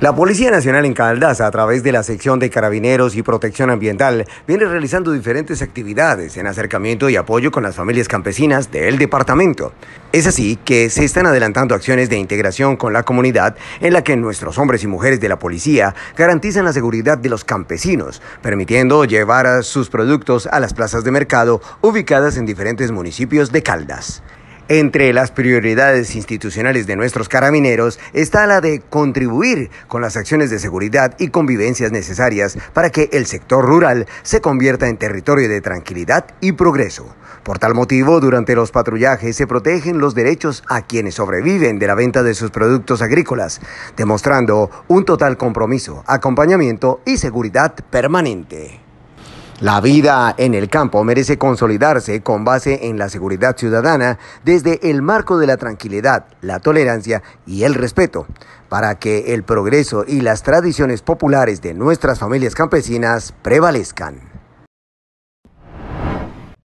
La Policía Nacional en Caldas, a través de la sección de Carabineros y Protección Ambiental, viene realizando diferentes actividades en acercamiento y apoyo con las familias campesinas del departamento. Es así que se están adelantando acciones de integración con la comunidad en la que nuestros hombres y mujeres de la policía garantizan la seguridad de los campesinos, permitiendo llevar sus productos a las plazas de mercado ubicadas en diferentes municipios de Caldas. Entre las prioridades institucionales de nuestros carabineros está la de contribuir con las acciones de seguridad y convivencias necesarias para que el sector rural se convierta en territorio de tranquilidad y progreso. Por tal motivo, durante los patrullajes se protegen los derechos a quienes sobreviven de la venta de sus productos agrícolas, demostrando un total compromiso, acompañamiento y seguridad permanente. La vida en el campo merece consolidarse con base en la seguridad ciudadana desde el marco de la tranquilidad, la tolerancia y el respeto, para que el progreso y las tradiciones populares de nuestras familias campesinas prevalezcan.